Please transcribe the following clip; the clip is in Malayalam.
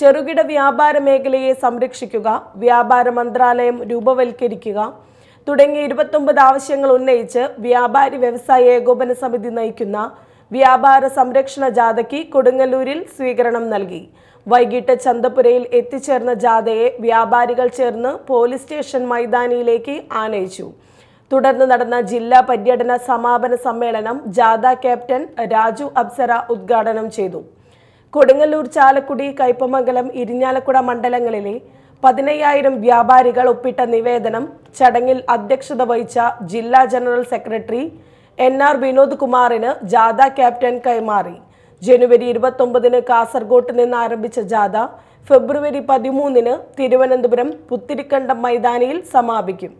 ചെറുകിട വ്യാപാര മേഖലയെ സംരക്ഷിക്കുക വ്യാപാര മന്ത്രാലയം രൂപവൽക്കരിക്കുക തുടങ്ങി ഇരുപത്തൊമ്പത് ആവശ്യങ്ങൾ ഉന്നയിച്ച് വ്യാപാരി വ്യവസായ ഏകോപന സമിതി നയിക്കുന്ന വ്യാപാര സംരക്ഷണ ജാഥയ്ക്ക് കൊടുങ്ങല്ലൂരിൽ സ്വീകരണം നൽകി വൈകിട്ട് ചന്തപുരയിൽ എത്തിച്ചേർന്ന ജാഥയെ വ്യാപാരികൾ ചേർന്ന് പോലീസ് സ്റ്റേഷൻ മൈതാനിയിലേക്ക് ആനയിച്ചു തുടർന്ന് നടന്ന ജില്ലാ പര്യടന സമാപന സമ്മേളനം ജാഥ ക്യാപ്റ്റൻ രാജു അപ്സര ഉദ്ഘാടനം ചെയ്തു കൊടുങ്ങല്ലൂർ ചാലക്കുടി കയ്പമംഗലം ഇരിഞ്ഞാലക്കുട മണ്ഡലങ്ങളിലെ പതിനയ്യായിരം വ്യാപാരികൾ ഒപ്പിട്ട നിവേദനം ചടങ്ങിൽ അധ്യക്ഷത വഹിച്ച ജില്ലാ general secretary N R Vinod കുമാറിന് ജാഥ ക്യാപ്റ്റൻ കൈമാറി ജനുവരി ഇരുപത്തൊമ്പതിന് കാസർഗോട്ട് നിന്ന് ആരംഭിച്ച ജാഥ ഫെബ്രുവരി പതിമൂന്നിന് തിരുവനന്തപുരം പുത്തിരിക്കണ്ടം മൈതാനിയിൽ സമാപിക്കും